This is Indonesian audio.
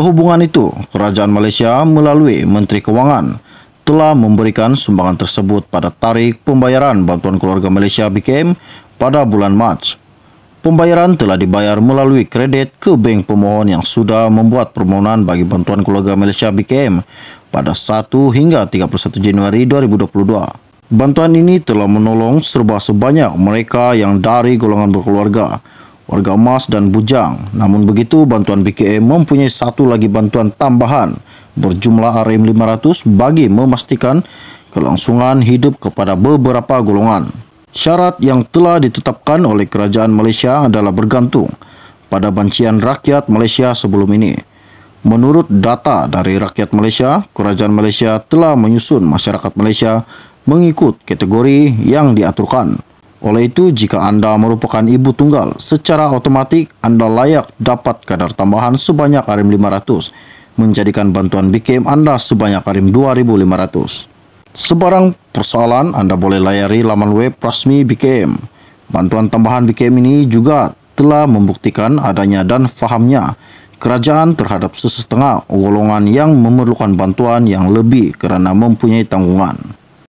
Sehubungan itu, kerajaan Malaysia melalui Menteri Keuangan telah memberikan sumbangan tersebut pada tarik pembayaran bantuan keluarga Malaysia BKM pada bulan Mac. Pembayaran telah dibayar melalui kredit ke bank pemohon yang sudah membuat permohonan bagi bantuan keluarga Malaysia BKM pada 1 hingga 31 Januari 2022. Bantuan ini telah menolong serba sebanyak mereka yang dari golongan berkeluarga warga emas dan bujang. Namun begitu, bantuan BKM mempunyai satu lagi bantuan tambahan berjumlah RM 500 bagi memastikan kelangsungan hidup kepada beberapa golongan. Syarat yang telah ditetapkan oleh kerajaan Malaysia adalah bergantung pada bancian rakyat Malaysia sebelum ini. Menurut data dari rakyat Malaysia, kerajaan Malaysia telah menyusun masyarakat Malaysia mengikut kategori yang diaturkan. Oleh itu, jika Anda merupakan ibu tunggal, secara otomatis Anda layak dapat kadar tambahan sebanyak RM500, menjadikan bantuan BKM Anda sebanyak RM2500. Sebarang persoalan, Anda boleh layari laman web resmi BKM. Bantuan tambahan BKM ini juga telah membuktikan adanya dan fahamnya kerajaan terhadap sesetengah golongan yang memerlukan bantuan yang lebih karena mempunyai tanggungan.